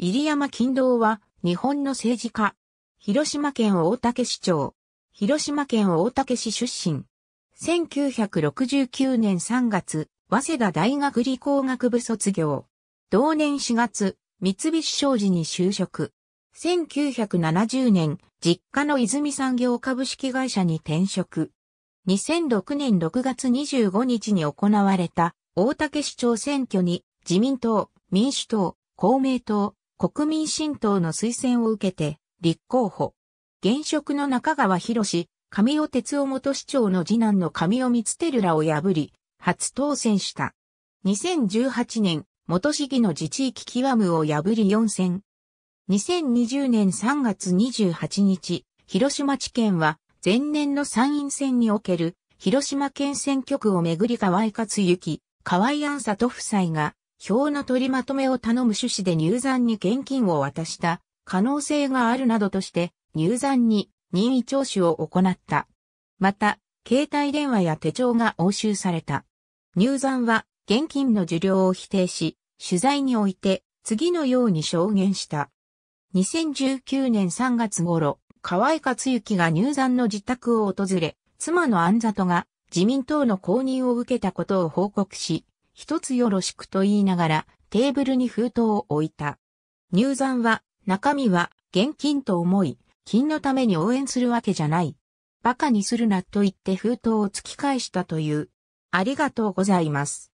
入山勤労は、日本の政治家。広島県大竹市長。広島県大竹市出身。1969年3月、早稲田大学理工学部卒業。同年4月、三菱商事に就職。1970年、実家の泉産業株式会社に転職。2006年6月25日に行われた大竹市長選挙に自民党、民主党、公明党、国民新党の推薦を受けて、立候補。現職の中川博士、神尾哲夫元市長の次男の神尾光照らを破り、初当選した。2018年、元市議の自治域極むを破り4選。2020年3月28日、広島地検は、前年の参院選における、広島県選挙区をめぐり河合克行、河合安里夫妻が、表の取りまとめを頼む趣旨で入山に現金を渡した可能性があるなどとして入山に任意聴取を行った。また、携帯電話や手帳が押収された。入山は現金の受領を否定し、取材において次のように証言した。2019年3月頃、河合克行が入山の自宅を訪れ、妻の安里が自民党の公認を受けたことを報告し、一つよろしくと言いながら、テーブルに封筒を置いた。入山は、中身は、現金と思い、金のために応援するわけじゃない。馬鹿にするなと言って封筒を突き返したという。ありがとうございます。